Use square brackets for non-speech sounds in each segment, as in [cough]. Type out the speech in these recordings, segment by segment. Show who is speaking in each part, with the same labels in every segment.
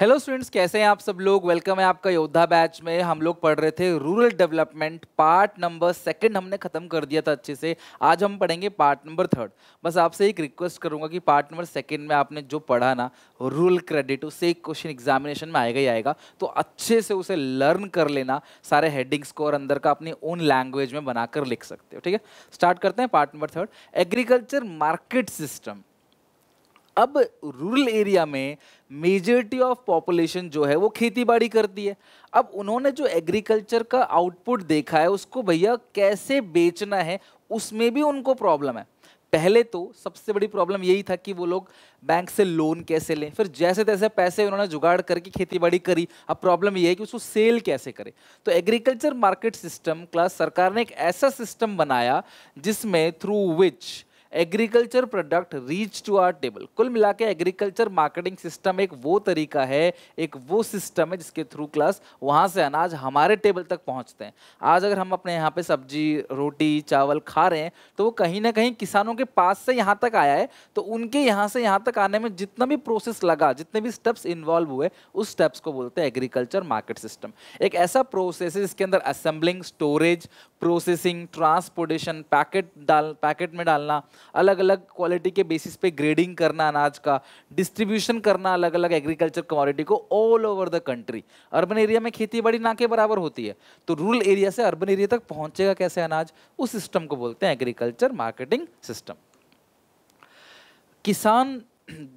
Speaker 1: Hello students कैसे हैं आप सब लोग वेलकम है आपका योद्धा बैच में हम लोग पढ़ रहे थे rural development part number second हमने ख़त्म कर दिया था अच्छे से आज हम पढ़ेंगे पार्ट नंबर थर्ड बस आपसे एक रिक्वेस्ट करूंगा कि पार्ट नंबर सेकंड में आपने जो पढ़ा ना रूरल क्रेडिट उससे एक क्वेश्चन एग्जामिनेशन में आएगा ही आएगा तो अच्छे से उसे लर्न कर लेना सारे हेडिंग्स को और अंदर का अपनी ओन लैंग्वेज में बनाकर लिख सकते हो ठीक है स्टार्ट करते हैं part number third agriculture market system अब रूरल एरिया में मेजोरिटी ऑफ पॉपुलेशन जो है वो खेती बाड़ी करती है अब उन्होंने जो एग्रीकल्चर का आउटपुट देखा है उसको भैया कैसे बेचना है उसमें भी उनको प्रॉब्लम है पहले तो सबसे बड़ी प्रॉब्लम यही था कि वो लोग बैंक से लोन कैसे लें फिर जैसे तैसे पैसे उन्होंने जुगाड़ करके खेतीबाड़ी करी अब प्रॉब्लम ये है कि उसको सेल कैसे करें तो एग्रीकल्चर मार्केट सिस्टम क्लास सरकार ने एक ऐसा सिस्टम बनाया जिसमें through which agriculture product reach to our table कुल मिला के एग्रीकल्चर मार्केटिंग सिस्टम एक वो तरीका है एक वो सिस्टम है जिसके थ्रू क्लास वहाँ से अनाज हमारे टेबल तक पहुँचते हैं आज अगर हम अपने यहाँ पे सब्जी रोटी चावल खा रहे हैं तो वो कहीं ना कहीं किसानों के पास से यहाँ तक आया है तो उनके यहाँ से यहाँ तक आने में जितना भी प्रोसेस लगा जितने भी स्टेप्स इन्वॉल्व हुए उस स्टेप्स को बोलते हैं एग्रीकल्चर मार्केट सिस्टम एक ऐसा प्रोसेस है जिसके अंदर assembling storage processing transportation packet डाल पैकेट में डालना अलग अलग क्वालिटी के बेसिस पे ग्रेडिंग करना अनाज का डिस्ट्रीब्यूशन करना अलग अलग एग्रीकल्चर कमोडिटी को all over the country urban area में खेती बाड़ी ना के बराबर होती है तो रूरल एरिया से अर्बन एरिया तक पहुंचेगा कैसे अनाज उस सिस्टम को बोलते हैं एग्रीकल्चर मार्केटिंग सिस्टम किसान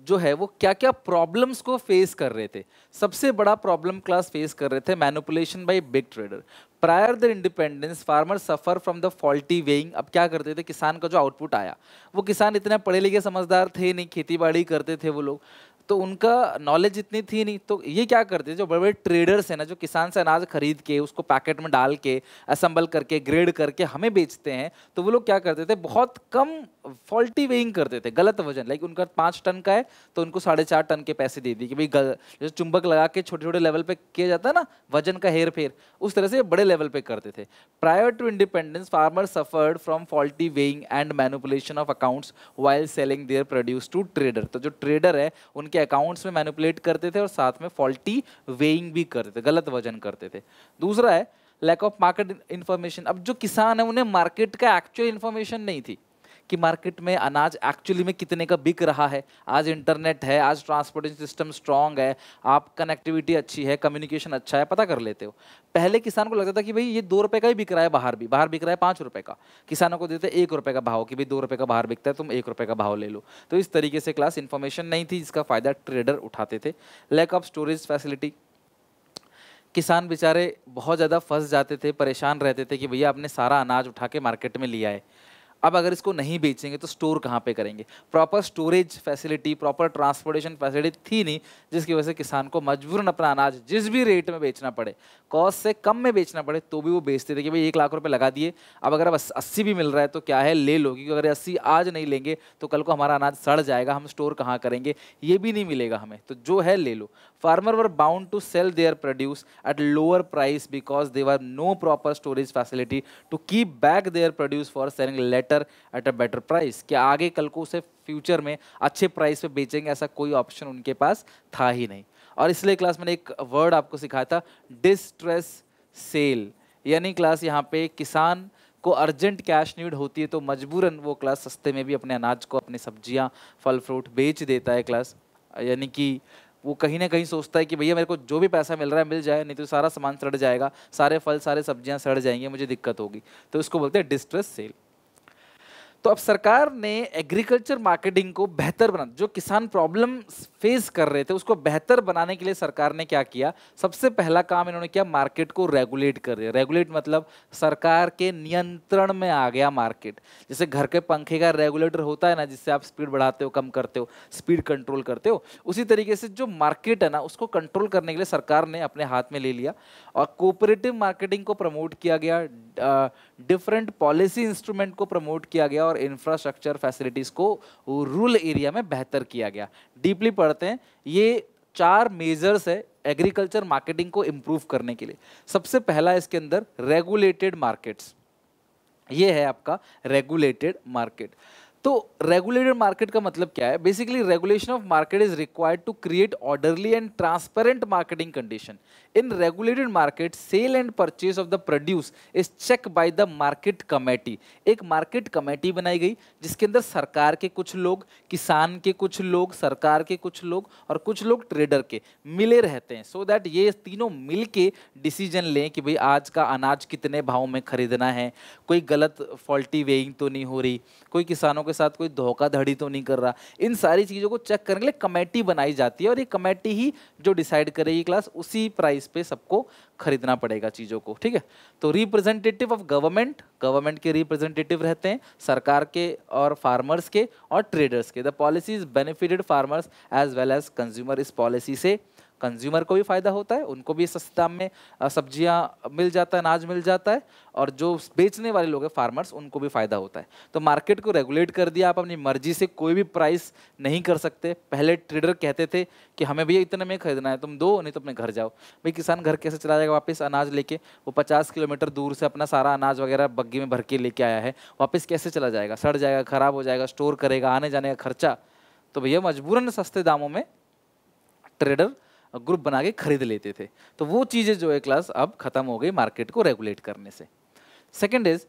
Speaker 1: जो है वो क्या क्या प्रॉब्लम्स को फेस कर रहे थे सबसे बड़ा प्रॉब्लम क्लास फेस कर रहे थे manipulation by big trader prior the independence farmer suffer from the faulty weighing अब क्या करते थे किसान का जो आउटपुट आया वो किसान इतने पढ़े लिखे समझदार थे नहीं बाड़ी करते थे वो लोग तो उनका नॉलेज इतनी थी नहीं तो ये क्या करते जो बड़े बड़े ट्रेडर्स हैं ना जो किसान से अनाज खरीद के उसको पैकेट में डाल के असम्बल करके ग्रेड करके हमें बेचते हैं तो वो लोग क्या करते थे बहुत कम फॉल्टी वेइंग करते थे गलत वजन लाइक उनका पाँच टन का है तो उनको साढ़े चार टन के पैसे दे दिए कि भाई जैसे चुंबक लगा के छोटे छोटे लेवल पे किया जाता है ना वजन का हेर फेर उस तरह से बड़े लेवल पे करते थे prior to independence farmer suffered from faulty weighing and manipulation of accounts while selling their produce to trader तो जो ट्रेडर है उनके अकाउंट्स में मैनुपुलेट करते थे और साथ में फॉल्टी वेइंग भी करते थे गलत वजन करते थे दूसरा है लैक ऑफ मार्केट इन्फॉर्मेशन अब जो किसान है उन्हें मार्केट का एक्चुअल इन्फॉर्मेशन नहीं थी कि मार्केट में अनाज एक्चुअली में कितने का बिक रहा है आज इंटरनेट है आज ट्रांसपोर्टेशन सिस्टम स्ट्रांग है आप कनेक्टिविटी अच्छी है कम्युनिकेशन अच्छा है पता कर लेते हो पहले किसान को लगता था कि भाई ये दो रुपये का ही बिक रहा है बाहर भी बाहर बिक रहा है पाँच रुपये का किसानों को देते एक रुपये का भाव कि भाई दो रुपये का बाहर बिकता है तुम एक रुपये का भाव ले लो तो इस तरीके से क्लास इन्फॉर्मेशन नहीं थी जिसका फ़ायदा ट्रेडर उठाते थे लैक ऑफ स्टोरेज फैसिलिटी किसान बेचारे बहुत ज़्यादा फंस जाते थे परेशान रहते थे कि भैया आपने सारा अनाज उठा के मार्केट में लिया है अब अगर इसको नहीं बेचेंगे तो स्टोर कहाँ पे करेंगे proper storage facility proper transportation facility थी नहीं जिसकी वजह से किसान को मजबूरन अपना अनाज जिस भी रेट में बेचना पड़े कॉस्ट से कम में बेचना पड़े तो भी वो बेचते थे कि भाई एक लाख रुपये लगा दिए अब अगर अब अस्सी भी मिल रहा है तो क्या है ले लो क्योंकि अगर अस्सी आज नहीं लेंगे तो कल को हमारा अनाज सड़ जाएगा हम स्टोर कहाँ करेंगे ये भी नहीं मिलेगा हमें तो जो है ले लो farmer were bound to sell their produce at lower price because there no proper storage facility to keep back their produce for selling late better at a better price कि आगे कल को उसे फ्यूचर में अच्छे प्राइस पे बेचेंगे ऐसा कोई ऑप्शन उनके पास था ही नहीं और इसलिए क्लास मैंने एक वर्ड आपको सिखाया था डिस्ट्रेस सेल यानी क्लास यहाँ पे किसान को अर्जेंट कैश नीड होती है तो मजबूरन वो क्लास सस्ते में भी अपने अनाज को अपनी सब्जियाँ फल फ्रूट बेच देता है क्लास यानी कि वो कहीं ना कहीं सोचता है कि भैया मेरे को जो भी पैसा मिल रहा है मिल जाए नहीं तो सारा सामान सड़ जाएगा सारे फल सारे सब्जियां सड़ जाएंगी मुझे दिक्कत होगी तो इसको बोलते हैं डिस्ट्रेस सेल तो अब सरकार ने एग्रीकल्चर मार्केटिंग को बेहतर बना जो किसान प्रॉब्लम फेस कर रहे थे उसको बेहतर बनाने के लिए सरकार ने क्या किया सबसे पहला काम इन्होंने किया मार्केट को रेगुलेट कर दिया रेगुलेट मतलब सरकार के नियंत्रण में आ गया मार्केट जैसे घर के पंखे का रेगुलेटर होता है ना जिससे आप स्पीड बढ़ाते हो कम करते हो स्पीड कंट्रोल करते हो उसी तरीके से जो मार्केट है ना उसको कंट्रोल करने के लिए सरकार ने अपने हाथ में ले लिया और कोऑपरेटिव मार्केटिंग को प्रमोट किया गया डिफरेंट पॉलिसी इंस्ट्रूमेंट को प्रमोट किया गया और इंफ्रास्ट्रक्चर फैसिलिटीज़ को रूरल एरिया में बेहतर किया गया डीपली पढ़ते हैं ये चार मेजर्स है एग्रीकल्चर मार्केटिंग को इम्प्रूव करने के लिए सबसे पहला इसके अंदर रेगुलेटेड मार्केट्स ये है आपका रेगुलेटेड मार्केट तो रेगुलेटेड मार्केट का मतलब क्या है basically regulation of market is required to create orderly and transparent marketing condition in regulated market sale and purchase of the produce is check by the market committee एक market committee बनाई गई जिसके अंदर सरकार के कुछ लोग किसान के कुछ लोग सरकार के कुछ लोग और कुछ लोग ट्रेडर के मिले रहते हैं सो so दैट ये तीनों मिल के डिसीजन लें कि भाई आज का अनाज कितने भाव में खरीदना है कोई गलत फॉल्टी वेइंग तो नहीं हो रही कोई किसानों के साथ कोई धोखाधड़ी तो नहीं कर रहा इन सारी चीज़ों को चेक करने के लिए कमेटी बनाई जाती है और ये कमेटी ही जो डिसाइड करेगी क्लास उसी प्राइस प्राइस पे सबको खरीदना पड़ेगा चीज़ों को ठीक है तो रिप्रेजेंटेटिव ऑफ गवर्नमेंट गवर्नमेंट के रिप्रेजेंटेटिव रहते हैं सरकार के और फार्मर्स के और ट्रेडर्स के the is benefited farmers as well as consumer इस पॉलिसी से कंज्यूमर को भी फ़ायदा होता है उनको भी सस्ते दाम में सब्जियां मिल जाता है अनाज मिल जाता है और जो बेचने वाले लोग हैं फार्मर्स उनको भी फ़ायदा होता है तो मार्केट को रेगुलेट कर दिया आप अपनी मर्जी से कोई भी प्राइस नहीं कर सकते पहले ट्रेडर कहते थे कि हमें भैया इतने में खरीदना है तुम दो नहीं तो अपने घर जाओ भाई किसान घर कैसे चला जाएगा वापस अनाज लेके वो पचास किलोमीटर दूर से अपना सारा अनाज वगैरह बग्गी में भर के लेके आया है वापस कैसे चला जाएगा सड़ जाएगा ख़राब हो जाएगा स्टोर करेगा आने जाने का खर्चा तो भैया मजबूरन सस्ते दामों में ट्रेडर ग्रुप बना के खरीद लेते थे तो वो चीज़ें जो है क्लास अब ख़त्म हो गई मार्केट को रेगुलेट करने से second is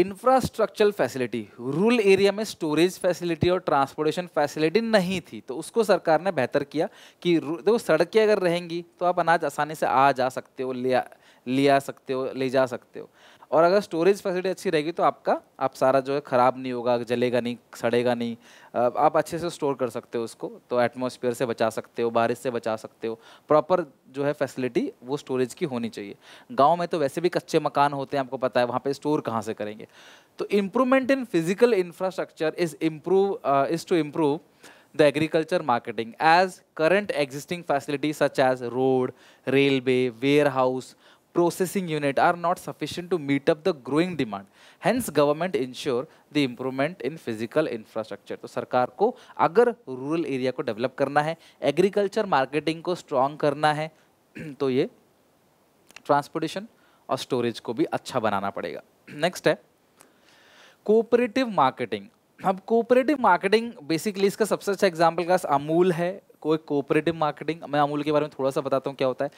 Speaker 1: infrastructural facility rural area में स्टोरेज फैसिलिटी और ट्रांसपोर्टेशन फैसिलिटी नहीं थी तो उसको सरकार ने बेहतर किया कि देखो सड़कें अगर रहेंगी तो आप अनाज आसानी से आ जा सकते हो ले आ, ले आ सकते हो ले जा सकते हो और अगर स्टोरेज फैसिलिटी अच्छी रहेगी तो आपका आप सारा जो है ख़राब नहीं होगा जलेगा नहीं सड़ेगा नहीं आप अच्छे से स्टोर कर सकते हो उसको तो एटमोसफियर से बचा सकते हो बारिश से बचा सकते हो प्रॉपर जो है फैसिलिटी वो स्टोरेज की होनी चाहिए गाँव में तो वैसे भी कच्चे मकान होते हैं आपको पता है वहाँ पर स्टोर कहाँ से करेंगे तो improvement in physical infrastructure is improve is to improve agriculture marketing as as existing facility such as road railway warehouse processing unit are not sufficient to meet up the growing demand. Hence, government ensure the improvement in physical infrastructure. तो सरकार को अगर rural area को develop करना है agriculture marketing को strong करना है [clears throat] तो ये ट्रांसपोर्टेशन और स्टोरेज को भी अच्छा बनाना पड़ेगा नेक्स्ट है कोऑपरेटिव मार्केटिंग अब कोऑपरेटिव मार्केटिंग बेसिकली इसका सबसे अच्छा एग्जांपल का अमूल है कोई कोऑपरेटिव मार्केटिंग मैं अमूल के बारे में थोड़ा सा बताता हूँ क्या होता है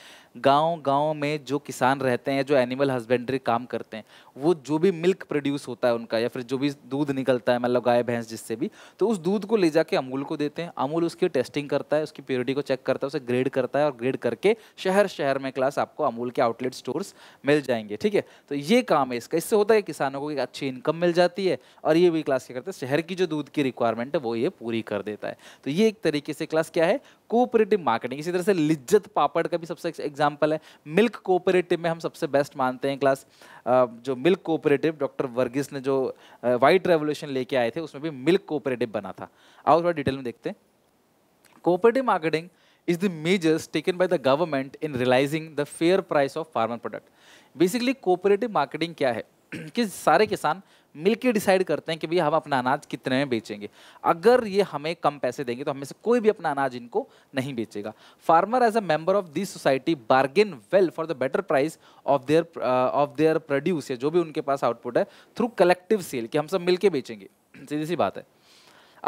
Speaker 1: गांव गांव में जो किसान रहते हैं जो एनिमल हस्बेंड्री काम करते हैं वो जो भी मिल्क प्रोड्यूस होता है उनका या फिर जो भी दूध निकलता है मतलब गाय भैंस जिससे भी तो उस दूध को ले जाके अमूल को देते हैं अमूल उसकी टेस्टिंग करता है उसकी प्योरिटी को चेक करता है उसे ग्रेड करता है और ग्रेड करके शहर शहर में क्लास आपको अमूल के आउटलेट स्टोर्स मिल जाएंगे ठीक है तो ये काम है इसका इससे होता है किसानों को एक अच्छी इनकम मिल जाती है और ये भी क्लास क्या करते हैं शहर की जो दूध की रिक्वायरमेंट है वो ये पूरी कर देता है तो ये एक तरीके से क्लास क्या है है कोऑपरेटिव मार्केटिंग इसी तरह से लिज्जत पापड़ का भी सबसे एग्जाम्पल है मिल्क कोऑपरेटिव में हम सबसे बेस्ट मानते हैं क्लास जो मिल्क कोऑपरेटिव डॉक्टर वर्गीस ने जो वाइट रेवोल्यूशन लेके आए थे उसमें भी मिल्क कोऑपरेटिव बना था आओ थोड़ा डिटेल में देखते हैं cooperative marketing is the measures taken by the government in realising the fair price of farmer product basically cooperative marketing क्या है [clears throat] कि सारे किसान मिलकर डिसाइड करते हैं कि भैया हम अपना अनाज कितने में बेचेंगे अगर ये हमें कम पैसे देंगे तो हमें से कोई भी अपना अनाज इनको नहीं बेचेगा farmer as a member of this society bargain well for the better price of their of their produce या जो भी उनके पास आउटपुट है थ्रू कलेक्टिव सेल कि हम सब मिलकर बेचेंगे [clears throat] सीधी सी बात है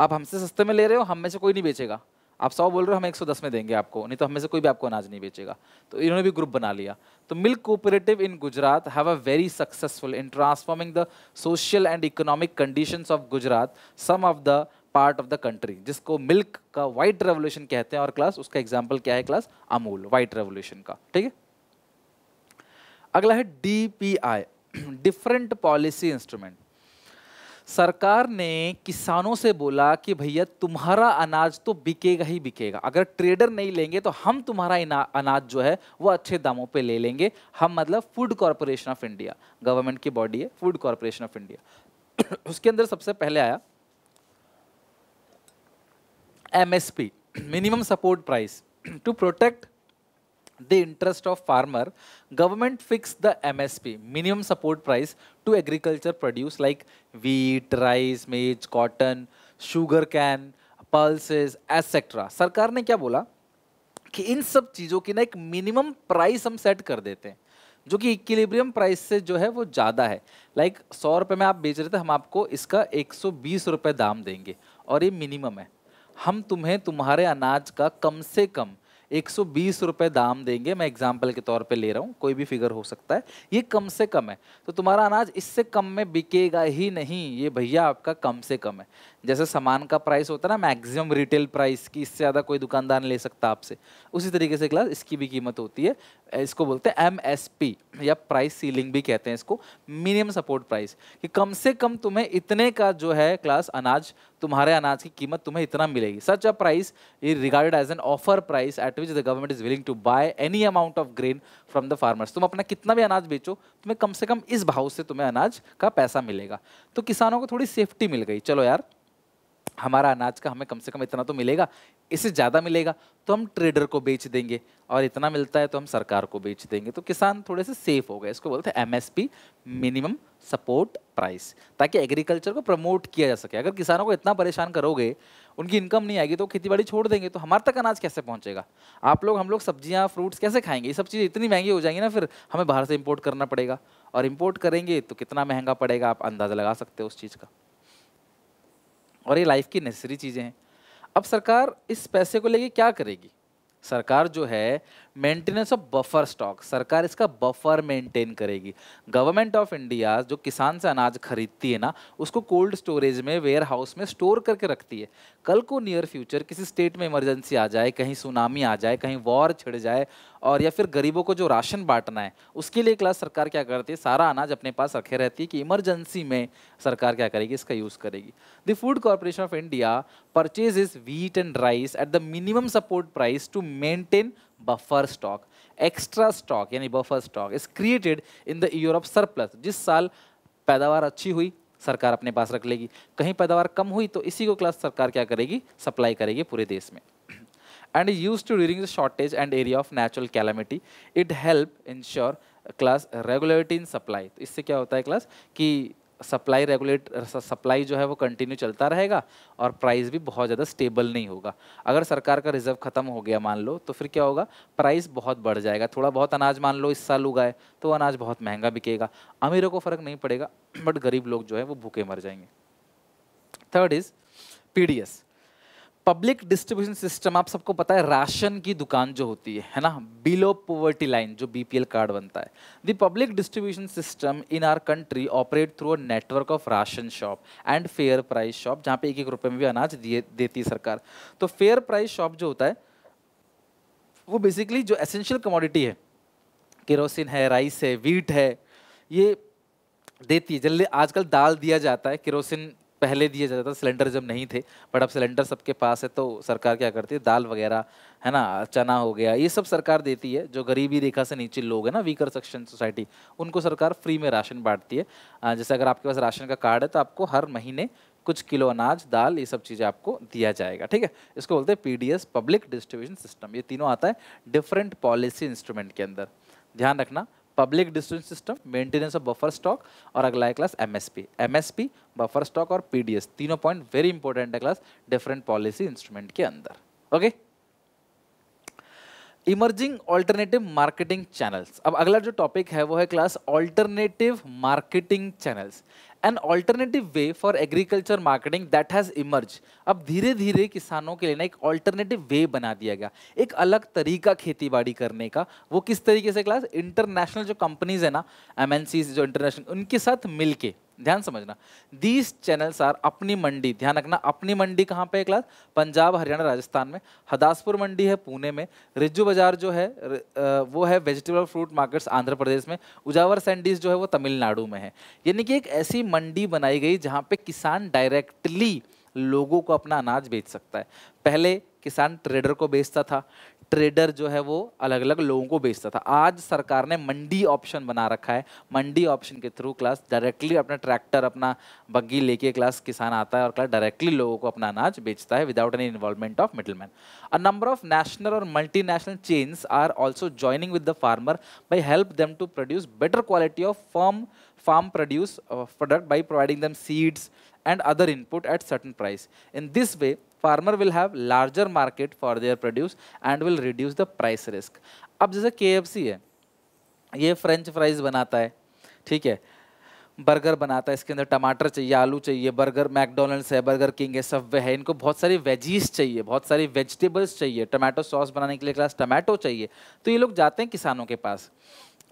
Speaker 1: आप हमसे सस्ते में ले रहे हो हम में से कोई नहीं बेचेगा आप सौ बोल रहे हो हम एक सौ दस में देंगे आपको नहीं तो हमें से कोई भी आपको अनाज नहीं बेचेगा तो इन्होंने भी ग्रुप बना लिया तो milk cooperative in Gujarat have a very successful in transforming the social and economic condition of Gujarat some of the part of the country जिसको मिल्क का वाइट रेवोल्यूशन कहते हैं और क्लास उसका एग्जाम्पल क्या है क्लास अमूल वाइट रेवोल्यूशन का ठीक है अगला है D P I different policy instrument सरकार ने किसानों से बोला कि भैया तुम्हारा अनाज तो बिकेगा ही बिकेगा अगर ट्रेडर नहीं लेंगे तो हम तुम्हारा अनाज जो है वो अच्छे दामों पे ले लेंगे हम मतलब food corporation of India government की बॉडी है फूड कॉरपोरेशन ऑफ इंडिया [clears throat] उसके अंदर सबसे पहले आया M minimum support price to [clears throat] protect the interest of farmer, government fixed the MSP, minimum support price, to agriculture produce like wheat, rice, maize, cotton, sugar cane, pulses, etc. सरकार ने क्या बोला कि इन सब चीज़ों की ना एक मिनिमम प्राइस हम सेट कर देते हैं जो कि इक्विलिब्रियम प्राइस से जो है वो ज़्यादा है लाइक like, सौ रुपये में आप बेच रहे थे हम आपको इसका एक सौ बीस रुपये दाम देंगे और ये मिनिमम है हम तुम्हें तुम्हारे अनाज का कम से कम एक सौ दाम देंगे मैं एग्जाम्पल के तौर पे ले रहा हूँ कोई भी फिगर हो सकता है ये कम से कम है तो तुम्हारा अनाज इससे कम में बिकेगा ही नहीं ये भैया आपका कम से कम है जैसे सामान का प्राइस होता है ना मैक्सिमम रिटेल प्राइस की इससे ज़्यादा कोई दुकानदार ले सकता आपसे उसी तरीके से क्लास इसकी भी कीमत होती है इसको बोलते हैं एम या प्राइस सीलिंग भी कहते हैं इसको मिनिमम सपोर्ट प्राइस कि कम से कम तुम्हें इतने का जो है क्लास अनाज तुम्हारे अनाज की कीमत तुम्हें इतना मिलेगी such a price is regarded as an offer price at which the government is willing to buy any amount of grain from the farmers तुम अपना कितना भी अनाज बेचो तुम्हें कम से कम इस भाव से तुम्हें अनाज का पैसा मिलेगा तो किसानों को थोड़ी सेफ्टी मिल गई चलो यार हमारा अनाज का हमें कम से कम इतना तो मिलेगा इससे ज़्यादा मिलेगा तो हम ट्रेडर को बेच देंगे और इतना मिलता है तो हम सरकार को बेच देंगे तो किसान थोड़े से सेफ हो गए इसको बोलते हैं एम मिनिमम सपोर्ट प्राइस ताकि एग्रीकल्चर को प्रमोट किया जा सके अगर किसानों को इतना परेशान करोगे उनकी इनकम नहीं आएगी तो खेती बाड़ी छोड़ देंगे तो हमारे तक अनाज कैसे पहुँचेगा आप लोग हम लोग सब्जियाँ फ्रूट्स कैसे खाएंगे ये सब चीज़ें इतनी महंगी हो जाएंगी ना फिर हमें बाहर से इम्पोर्ट करना पड़ेगा और इम्पोर्ट करेंगे तो कितना महंगा पड़ेगा आप अंदाज़ा लगा सकते हो उस चीज़ का और ये लाइफ की नेसेसरी चीज़ें हैं अब सरकार इस पैसे को लेके क्या करेगी सरकार जो है मेंटेनेंस ऑफ बफर स्टॉक सरकार इसका बफर मेंटेन करेगी गवर्नमेंट ऑफ इंडिया जो किसान से अनाज खरीदती है ना उसको कोल्ड स्टोरेज में वेयर हाउस में स्टोर करके रखती है कल को नियर फ्यूचर किसी स्टेट में इमरजेंसी आ जाए कहीं सुनामी आ जाए कहीं वॉर छिड़ जाए और या फिर गरीबों को जो राशन बांटना है उसके लिए क्लास सरकार क्या करती है सारा अनाज अपने पास रखे रहती है कि इमरजेंसी में सरकार क्या करेगी इसका यूज़ करेगी the food corporation of India purchase is wheat and rice at the minimum support price to maintain buffer stock extra stock यानी buffer stock is created in the year of surplus जिस साल पैदावार अच्छी हुई सरकार अपने पास रख लेगी कहीं पैदावार कम हुई तो इसी को क्लास सरकार क्या करेगी सप्लाई करेगी पूरे देश में and use to during the shortage and area of natural calamity it help ensure class regularity in supply तो इससे क्या होता है क्लास कि सप्लाई रेगुलेट सप्लाई जो है वो कंटिन्यू चलता रहेगा और प्राइस भी बहुत ज़्यादा स्टेबल नहीं होगा अगर सरकार का रिजर्व ख़त्म हो गया मान लो तो फिर क्या होगा प्राइस बहुत बढ़ जाएगा थोड़ा बहुत अनाज मान लो इस साल उगाए तो अनाज बहुत महंगा बिकेगा अमीरों को फ़र्क नहीं पड़ेगा बट [clears throat] गरीब लोग जो है वो भूखे मर जाएंगे third is P public distribution system आप सबको पता है राशन की दुकान जो होती है है ना बिलो पोवर्टी लाइन जो बीपीएल कार्ड बनता है the public distribution system in our country operate through a network of ration shop and fair price shop जहाँ पे एक एक रुपये में भी अनाज दिए देती है सरकार तो फेयर प्राइस शॉप जो होता है वो बेसिकली जो एसेंशियल कमोडिटी है केरोसिन है राइस है वीट है ये देती है जल्दी आजकल दाल दिया जाता है केरोसिन पहले दिया जाता था सिलेंडर जब नहीं थे बट अब सिलेंडर सबके पास है तो सरकार क्या करती है दाल वगैरह है ना चना हो गया ये सब सरकार देती है जो गरीबी रेखा से नीचे लोग हैं ना वीकर सेक्शन सोसाइटी उनको सरकार फ्री में राशन बांटती है जैसे अगर आपके पास राशन का कार्ड है तो आपको हर महीने कुछ किलो अनाज दाल ये सब चीज़ें आपको दिया जाएगा ठीक है इसको बोलते हैं पीडीएस पब्लिक डिस्ट्रीब्यूशन सिस्टम ये तीनों आता है डिफरेंट पॉलिसी इंस्ट्रूमेंट के अंदर ध्यान रखना public distribution system maintenance of buffer stock और अगला है class MSP MSP buffer stock और पीडीएस तीनों पॉइंट वेरी इंपॉर्टेंट है क्लास डिफरेंट पॉलिसी इंस्ट्रूमेंट के अंदर okay emerging alternative marketing channels अब अगला जो टॉपिक है वो है class alternative marketing channels an alternative way for agriculture marketing that has emerge अब धीरे धीरे किसानों के लिए ना एक ऑल्टरनेटिव वे बना दिया गया एक अलग तरीका खेती बाड़ी करने का वो किस तरीके से क्लास इंटरनेशनल जो कंपनीज है ना एम जो इंटरनेशनल उनके साथ मिल के ध्यान समझना दीज चैनल्स आर अपनी मंडी ध्यान रखना अपनी मंडी कहाँ पे है क्लास पंजाब हरियाणा राजस्थान में हदासपुर मंडी है पुणे में रिज्जू बाजार जो है वो है vegetable fruit markets Andhra Pradesh में उजावर सैंडीज जो है वो तमिलनाडु में है यानी कि एक ऐसी मंडी बनाई गई जहाँ पे किसान डायरेक्टली लोगों को अपना अनाज बेच सकता है पहले किसान ट्रेडर को बेचता था ट्रेडर जो है वो अलग अलग लोगों को बेचता था आज सरकार ने मंडी ऑप्शन बना रखा है मंडी ऑप्शन के थ्रू क्लास डायरेक्टली अपना ट्रैक्टर अपना बग्गी लेके क्लास किसान आता है और क्लास डायरेक्टली लोगों को अपना अनाज बेचता है without any involvement of middleman a number of national और multi national chains are also joining with the farmer by help them to produce better quality of form farm produce product by providing them seeds and other input at certain price in this way farmer will have larger market for their produce and will reduce the price risk अब जैसे के है ये French fries बनाता है ठीक है burger बनाता है इसके अंदर टमाटर चाहिए आलू चाहिए बर्गर मैकडोनल्ड्स है बर्गर किंग है सबवे है इनको बहुत सारी वेजीज चाहिए बहुत सारी वेजिटेबल्स चाहिए टमाटो सॉस बनाने के लिए क्लास टमाटो चाहिए तो ये लोग जाते हैं किसानों के पास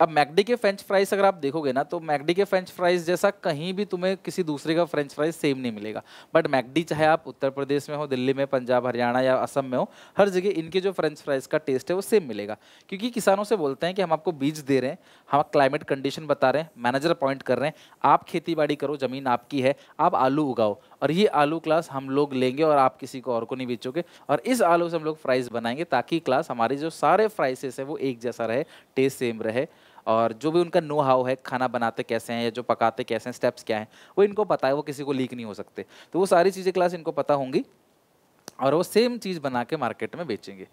Speaker 1: अब मैकडी के फ्रेंच फ्राइज अगर आप देखोगे ना तो मैकडी के फ्रेंच फ्राइज जैसा कहीं भी तुम्हें किसी दूसरे का फ्रेंच फ्राइज सेम नहीं मिलेगा बट मैकडी चाहे आप उत्तर प्रदेश में हो दिल्ली में पंजाब हरियाणा या असम में हो हर जगह इनके जो फ्रेंच फ्राइज का टेस्ट है वो सेम मिलेगा क्योंकि किसानों से बोलते हैं कि हम आपको बीज दे रहे हैं हम क्लाइमेट कंडीशन बता रहे हैं मैनेजर अपॉइंट कर रहे हैं आप खेती बाड़ी करो ज़मीन आपकी है आप आलू उगाओ और ये आलू क्लास हम लोग लेंगे और आप किसी को और को नहीं बेचोगे और इस आलू से हम लोग फ्राइज बनाएंगे ताकि क्लास हमारे जो सारे फ्राइसेस है वो एक जैसा रहे टेस्ट सेम रहे और जो भी उनका नो हाउ है खाना बनाते कैसे हैं या जो पकाते कैसे हैं स्टेप्स क्या हैं वो इनको पता है वो किसी को लीक नहीं हो सकते तो वो सारी चीज़ें क्लास इनको पता होंगी और वो सेम चीज़ बना के मार्केट में बेचेंगे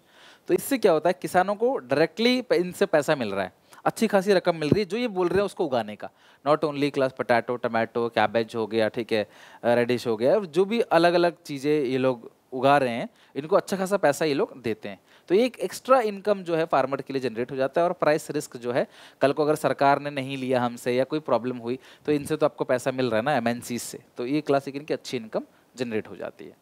Speaker 1: तो इससे क्या होता है किसानों को डायरेक्टली इनसे पैसा मिल रहा है अच्छी खासी रकम मिल रही है जो ये बोल रहे हैं उसको उगाने का not only class potato tomato cabbage हो गया ठीक है रेडिश uh, हो गया जो भी अलग अलग चीज़ें ये लोग उगा रहे हैं इनको अच्छा खासा पैसा ये लोग देते हैं तो एक एक्स्ट्रा इनकम जो है फार्मर के लिए जनरेट हो जाता है और प्राइस रिस्क जो है कल को अगर सरकार ने नहीं लिया हमसे या कोई प्रॉब्लम हुई तो इनसे तो आपको पैसा मिल रहा है ना एम से तो ये क्लासिक इनकी अच्छी इनकम जनरेट हो जाती है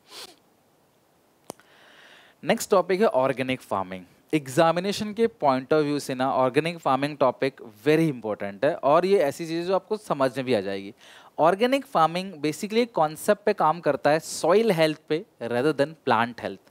Speaker 1: नेक्स्ट टॉपिक है ऑर्गेनिक फार्मिंग एग्जामिनेशन के पॉइंट ऑफ व्यू से ना organic farming topic very important है और ये ऐसी चीज़ जो आपको समझ में भी आ जाएगी ऑर्गेनिक फार्मिंग बेसिकली एक कॉन्सेप्ट पे काम करता है सॉइल हेल्थ पे रेदर देन प्लांट हेल्थ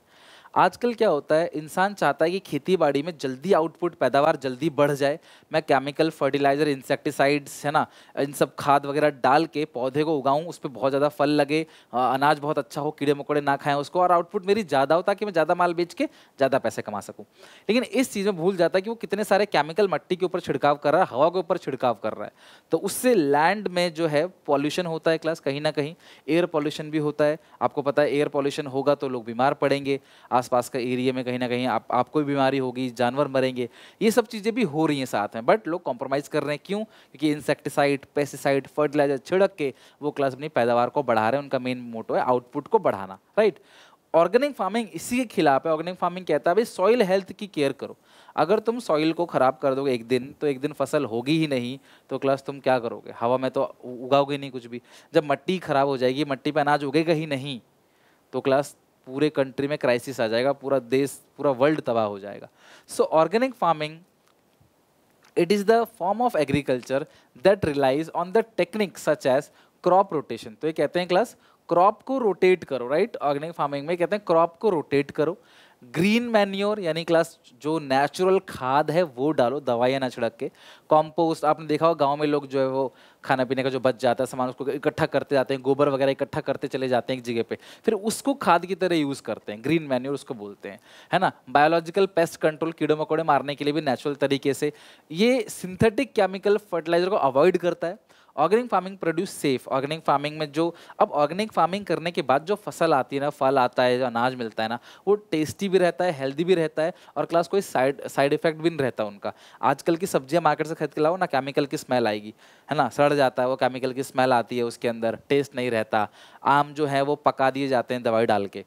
Speaker 1: आजकल क्या होता है इंसान चाहता है कि खेती बाड़ी में जल्दी आउटपुट पैदावार जल्दी बढ़ जाए मैं केमिकल फर्टिलाइज़र इंसेक्टिसाइड्स है ना इन सब खाद वगैरह डाल के पौधे को उगाऊँ उस पर बहुत ज़्यादा फल लगे अनाज बहुत अच्छा हो कीड़े मकोड़े ना खाएँ उसको और आउटपुट मेरी ज़्यादा हो ताकि मैं ज़्यादा माल बेच के ज़्यादा पैसे कमा सकूँ लेकिन इस चीज़ में भूल जाता है कि वो कितने सारे केमिकल मट्टी के ऊपर छिड़काव कर रहा है हवा के ऊपर छिड़काव कर रहा है तो उससे लैंड में जो है पॉल्यूशन होता है क्लास कहीं ना कहीं एयर पॉल्यूशन भी होता है आपको पता है एयर पॉल्यूशन होगा तो लोग बीमार पड़ेंगे आसपास का एरिया में कहीं ना कहीं आप आपको भी बीमारी होगी जानवर मरेंगे ये सब चीज़ें भी हो रही हैं साथ में बट लोग कॉम्प्रोमाइज़ कर रहे हैं क्यों क्योंकि इंसेक्टिसाइड पेस्टिसाइड फर्टिलाइजर छिड़क के वो क्लास अपनी पैदावार को बढ़ा रहे हैं उनका मेन मोटो है आउटपुट को बढ़ाना राइट ऑर्गेनिक फार्मिंग इसी के खिलाफ है ऑर्गेनिक फार्मिंग कहता है भाई सॉइल हेल्थ की केयर करो अगर तुम सॉइल को ख़राब कर दोगे एक दिन तो एक दिन फसल होगी ही नहीं तो क्लास तुम क्या करोगे हवा में तो उगाओगे नहीं कुछ भी जब मट्टी ख़राब हो जाएगी मट्टी पर अनाज उगेगा ही नहीं तो क्लास पूरे कंट्री में क्राइसिस आ जाएगा पूरा देश पूरा वर्ल्ड तबाह हो जाएगा so organic farming it is the form of agriculture that relies on the technique such as crop rotation तो ये कहते हैं क्लास क्रॉप को रोटेट करो राइट ऑर्गेनिक फार्मिंग में कहते हैं क्रॉप को रोटेट करो ग्रीन मैन्योर यानी क्लास जो नेचुरल खाद है वो डालो दवाइयाँ ना छिड़क के कॉम्पोस्ट आपने देखा हो गांव में लोग जो है वो खाना पीने का जो बच जाता है सामान उसको इकट्ठा करते जाते हैं गोबर वगैरह इकट्ठा करते चले जाते हैं एक जगह पे फिर उसको खाद की तरह यूज़ करते हैं ग्रीन मैन्योर उसको बोलते हैं है ना बायोलॉजिकल पेस्ट कंट्रोल कीड़े मकोड़े मारने के लिए भी नेचुरल तरीके से ये सिंथेटिक केमिकल फर्टिलाइजर को अवॉइड करता है organic farming produce safe organic farming में जो अब ऑर्गेनिक फार्मिंग करने के बाद जो फसल आती है ना फल आता है जो अनाज मिलता है ना वो टेस्टी भी रहता है हेल्दी भी रहता है और क्लास कोई साइड साइड इफेक्ट भी नहीं रहता उनका आजकल की सब्जियाँ मार्केट से खरीद के लाओ ना केमिकल की स्मेल आएगी है ना सड़ जाता है वो केमिकल की स्मेल आती है उसके अंदर टेस्ट नहीं रहता आम जो है वो पका दिए जाते हैं दवाई डाल के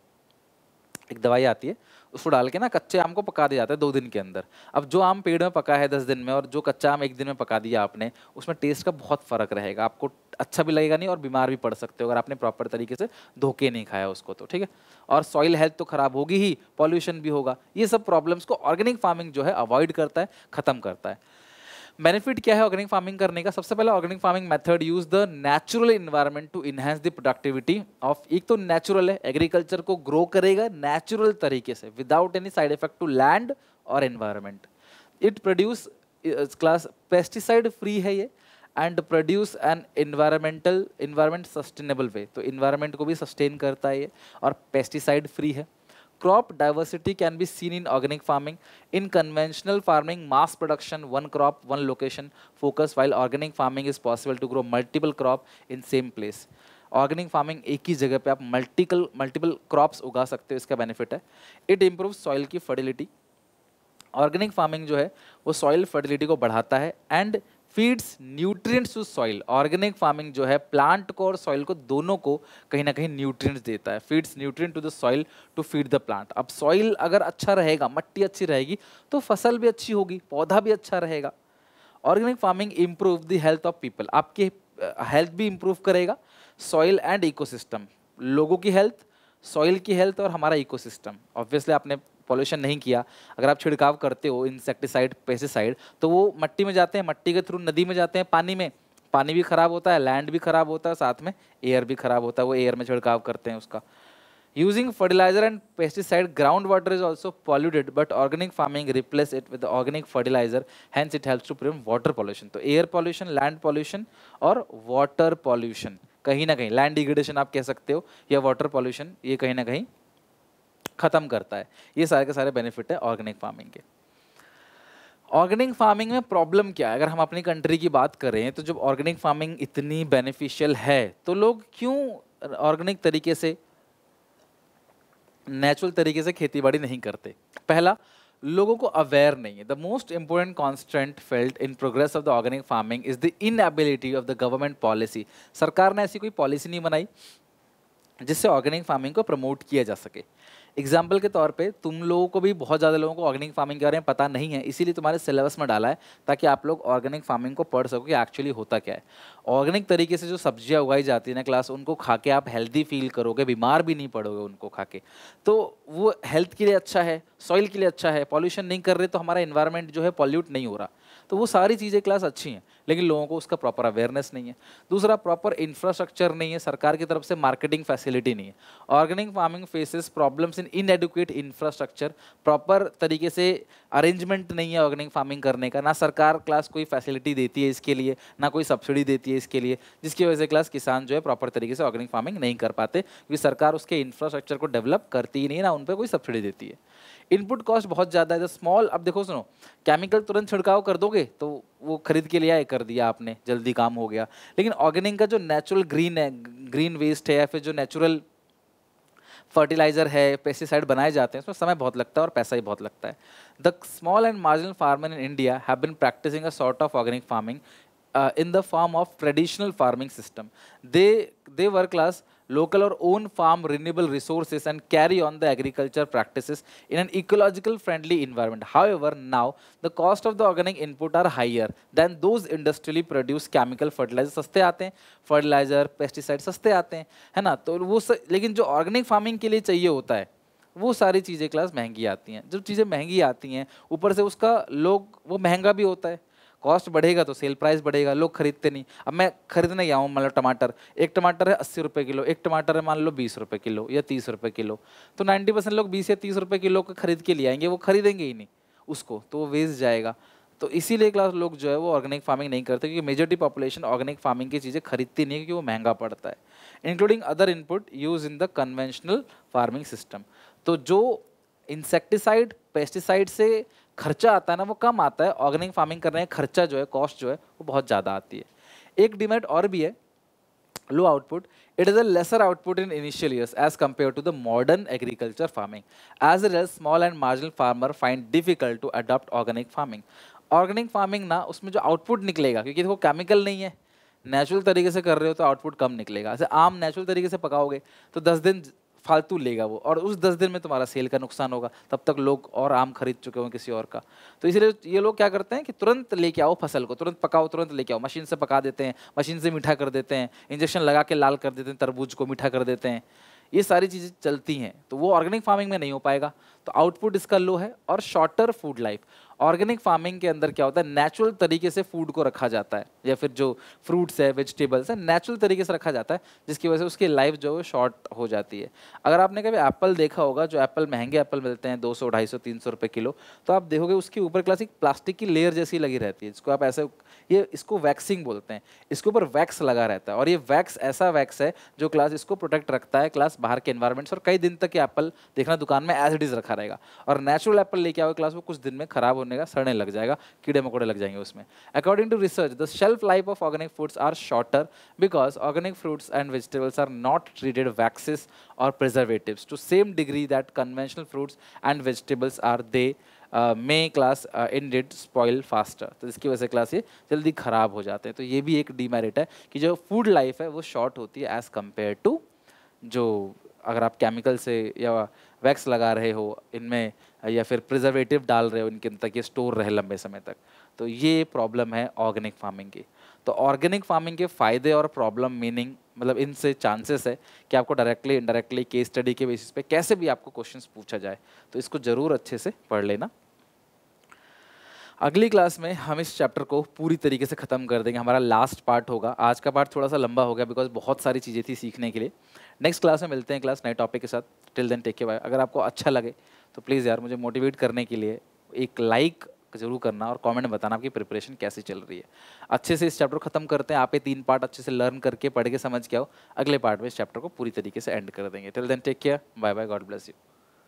Speaker 1: एक दवाई आती है उसको डाल के ना कच्चे आम को पका दिया जाता है दो दिन के अंदर अब जो आम पेड़ में पका है दस दिन में और जो कच्चा आम एक दिन में पका दिया आपने उसमें टेस्ट का बहुत फ़र्क रहेगा आपको अच्छा भी लगेगा नहीं और बीमार भी पड़ सकते हो अगर आपने प्रॉपर तरीके से धोके नहीं खाया उसको तो ठीक है और सॉइल हेल्थ तो ख़राब होगी ही पॉल्यूशन भी होगा ये सब प्रॉब्लम्स को ऑर्गेनिक फार्मिंग जो है अवॉइड करता है ख़त्म करता है बेनिफिट क्या है ऑर्गेनिक फार्मिंग करने का सबसे पहले organic farming method use the natural environment to enhance the productivity of एक तो नेचुरल है एग्रीकल्चर को ग्रो करेगा नेचुरल तरीके से without any side effect to land और environment it produce class pesticide free है ये and produce an environmental environment sustainable way तो इन्वायरमेंट को भी सस्टेन करता है ये और पेस्टिसाइड फ्री है crop diversity can be seen in organic farming. In conventional farming, mass production, one crop, one location focus, while organic farming is possible to grow multiple crop in same place. Organic farming एक ही जगह पे आप मल्टीकल multiple crops उगा सकते हो इसका benefit है इट इम्प्रूव सॉइल की फर्टिलिटी ऑर्गेनिक फार्मिंग जो है वो सॉइल फर्टिलिटी को बढ़ाता है and feeds nutrients to soil organic farming जो है प्लांट को और सॉइल को दोनों को कहीं ना कहीं न्यूट्रिएंट्स देता है feeds nutrient to the soil to feed the plant अब सॉइल अगर अच्छा रहेगा मट्टी अच्छी रहेगी तो फसल भी अच्छी होगी पौधा भी अच्छा रहेगा organic farming improve the health of people आपकी हेल्थ भी इम्प्रूव करेगा सॉइल एंड इकोसिस्टम लोगों की हेल्थ सॉइल की हेल्थ और हमारा इकोसिस्टम ऑब्वियसली आपने पॉल्यूशन नहीं किया अगर आप छिड़काव करते हो इंसेक्टिसाइड पेस्टिसाइड तो वो मट्टी में जाते हैं मट्टी के थ्रू नदी में जाते हैं पानी में पानी भी ख़राब होता है लैंड भी ख़राब होता है साथ में एयर भी ख़राब होता है वो एयर में छिड़काव करते हैं उसका using fertiliser and pesticide ground water is also polluted but organic farming replace it with organic fertiliser hence it helps to prevent water pollution तो एयर पॉल्यूशन लैंड पॉल्यूशन और वाटर पॉल्यूशन कहीं ना कहीं लैंड डिग्रेडेशन आप कह सकते हो या वाटर पॉल्यूशन ये कहीं ना कहीं ख़त्म करता है ये सारे के सारे बेनिफिट है ऑर्गेनिक फार्मिंग के ऑर्गेनिक फार्मिंग में प्रॉब्लम क्या है अगर हम अपनी कंट्री की बात करें तो जब ऑर्गेनिक फार्मिंग इतनी बेनिफिशियल है तो लोग क्यों ऑर्गेनिक तरीके से नेचुरल तरीके से खेतीबाड़ी नहीं करते पहला लोगों को अवेयर नहीं है the most important constant felt in progress of the organic farming is the inability of the government policy सरकार ने ऐसी कोई पॉलिसी नहीं बनाई जिससे ऑर्गेनिक फार्मिंग को प्रमोट किया जा सके एग्जाम्पल के तौर पे तुम लोगों को भी बहुत ज़्यादा लोगों को ऑर्गेनिक फार्मिंग के बारे में पता नहीं है इसीलिए तुम्हारे सिलेबस में डाला है ताकि आप लोग ऑर्गेनिक फार्मिंग को पढ़ सको कि एक्चुअली होता क्या है ऑर्गेनिक तरीके से जो सब्जियाँ उगाई जाती है ना क्लास उनको खा के आप हेल्दी फील करोगे बीमार भी नहीं पड़ोगे उनको खा के तो वो हेल्थ के लिए अच्छा है सॉइल के लिए अच्छा है पॉल्यूशन नहीं कर रहे तो हमारा इन्वायरमेंट जो है पॉल्यूट नहीं हो रहा तो वो सारी चीज़ें क्लास अच्छी हैं लेकिन लोगों को उसका प्रॉपर अवेयरनेस नहीं है दूसरा प्रॉपर इंफ्रास्ट्रक्चर नहीं है सरकार की तरफ से मार्केटिंग फैसिलिटी नहीं है organic farming faces problems in inadequate infrastructure proper तरीके से अरेंजमेंट नहीं है ऑर्गेनिक फार्मिंग करने का ना सरकार क्लास कोई फैसिलिटी देती है इसके लिए ना कोई सब्सिडी देती है इसके लिए जिसकी वजह से क्लास किसान जो है प्रॉपर तरीके से ऑर्गेनिक फार्मिंग नहीं कर पाते क्योंकि सरकार उसके इंफ्रास्ट्रक्चर को डेवलप करती ही नहीं ना उन पर कोई सब्सिडी देती है इनपुट कॉस्ट बहुत ज़्यादा है स्मॉल अब देखो सुनो केमिकल तुरंत छिड़काव कर दोगे तो वो खरीद के लिया कर दिया आपने जल्दी काम हो गया लेकिन ऑर्गेनिक का जो नेचुरल ग्रीन है ग्रीन वेस्ट है या फिर जो नेचुरल फर्टिलाइजर है पेस्टिसाइड बनाए जाते हैं उसमें समय बहुत लगता है और पैसा ही बहुत लगता है the small and marginal farmer in India have been practising a sort of organic farming in the form of traditional farming system they they work class local or own farm renewable resources and carry on the agriculture practices in an ecological friendly environment. However, now the cost of the organic input are higher than those industrially produced chemical fertilizer सस्ते आते हैं fertilizer, pesticide सस्ते आते हैं है ना तो वो स, लेकिन जो organic farming के लिए चाहिए होता है वो सारी चीज़ें क्लास महंगी आती हैं जब चीज़ें महंगी आती हैं ऊपर से उसका लोग वो महंगा भी होता है कॉस्ट बढ़ेगा तो सेल प्राइस बढ़ेगा लोग खरीदते नहीं अब मैं खरीदने गया हूँ मान लो टमाटर एक टमाटर है अस्सी रुपये किलो एक टमाटर है मान लो बीस रुपये किलो या तीस रुपये किलो तो नाइन्टी परसेंट लोग बीस या तीस रुपये किलो का खरीद के ले आएंगे वो खरीदेंगे ही नहीं उसको तो वो वेस्ट जाएगा तो इसीलिए क्लास लोग जो है वो ऑर्गेनिक फार्मिंग नहीं करते क्योंकि मेजोरिटी पॉपुलेशन ऑर्गेनिक फार्मिंग की चीज़ें खरीदती नहीं है क्योंकि वो महंगा पड़ता है including other input use in the conventional farming system तो जो इंसेक्टिसाइड पेस्टिसाइड से खर्चा आता है ना वो कम आता है ऑर्गेनिक फार्मिंग करने का खर्चा जो है कॉस्ट जो है वो बहुत ज़्यादा आती है एक डिमेट और भी है low output it is a lesser output in initial years as compare to the modern agriculture farming as it as small and marginal farmer find difficult to adopt organic farming organic farming ना उसमें जो output निकलेगा क्योंकि वो chemical नहीं है natural तरीके से कर रहे हो तो आउटपुट कम निकलेगा ऐसे आम नेचुरल तरीके से पकाओगे तो दस दिन फालतू लेगा वो और उस दस दिन में तुम्हारा सेल का नुकसान होगा तब तक लोग और आम खरीद चुके होंगे किसी और का तो इसलिए ये लोग क्या करते हैं कि तुरंत लेके आओ फसल को तुरंत पकाओ तुरंत लेके आओ मशीन से पका देते हैं मशीन से मीठा कर देते हैं इंजेक्शन लगा के लाल कर देते हैं तरबूज को मीठा कर देते हैं ये सारी चीज़ें चलती हैं तो वो ऑर्गेनिक फार्मिंग में नहीं हो पाएगा तो आउटपुट इसका लो है और shorter food life organic farming के अंदर क्या होता है नेचुरल तरीके से फूड को रखा जाता है या फिर जो फ्रूट्स है वेजिटेबल्स है नेचुरल तरीके से रखा जाता है जिसकी वजह से उसकी लाइफ जो है शॉर्ट हो जाती है अगर आपने कभी एप्पल देखा होगा जो एप्पल महंगे एप्पल मिलते हैं दो सौ ढाई सौ तीन सौ रुपये किलो तो आप देखोगे उसके ऊपर क्लास एक प्लास्टिक की लेयर जैसी लगी रहती है जिसको आप ऐसे ये इसको वैक्सिंग बोलते हैं इसके ऊपर वैक्स लगा रहता है और ये वैक्स ऐसा वैक्स है जो क्लास इसको प्रोटेक्ट रखता है क्लास बाहर के इन्वायरमेंट्स और कई दिन तक ये एप्पल देखना दुकान में एज इट इज़ रखा रहेगा और नेचुरल एप्पल लेके आओ क्लास वो कुछ दिन में खराब होने टूटने का सड़ने लग जाएगा कीड़े मकोड़े लग जाएंगे उसमें according to research the shelf life of organic foods are shorter because organic fruits and vegetables are not treated waxes और preservatives to same degree that conventional fruits and vegetables are they may class indeed spoil faster तो इसकी वजह से class ये जल्दी ख़राब हो जाते हैं तो ये भी एक डीमेरिट है कि जो फूड लाइफ है वो शॉर्ट होती है एज़ कम्पेयर टू जो अगर आप केमिकल से या वैक्स लगा रहे हो इनमें या फिर प्रिजर्वेटिव डाल रहे हो इनके तक ये स्टोर रहे लंबे समय तक तो ये प्रॉब्लम है ऑर्गेनिक फार्मिंग की तो ऑर्गेनिक फार्मिंग के फ़ायदे और प्रॉब्लम मीनिंग मतलब इनसे चांसेस है कि आपको डायरेक्टली इनडायरेक्टली केस स्टडी के बेसिस पे कैसे भी आपको क्वेश्चंस पूछा जाए तो इसको ज़रूर अच्छे से पढ़ लेना अगली क्लास में हम इस चैप्टर को पूरी तरीके से ख़त्म कर देंगे हमारा लास्ट पार्ट होगा आज का पार्ट थोड़ा सा लंबा हो गया बिकॉज बहुत सारी चीज़ें थी सीखने के लिए नेक्स्ट क्लास में मिलते हैं क्लास नए टॉपिक के साथ till then take care bye अगर आपको अच्छा लगे तो प्लीज़ यार मुझे मोटिवेट करने के लिए एक लाइक जरूर करना और कमेंट में बताना आपकी प्रिपरेशन कैसे चल रही है अच्छे से इस चैप्टर को खत्म करते हैं आप ये तीन पार्ट अच्छे से लर्न करके पढ़ के समझ के आओ अगले पार्ट में इस चैप्टर को पूरी तरीके से एंड कर देंगे till then take care bye bye God bless you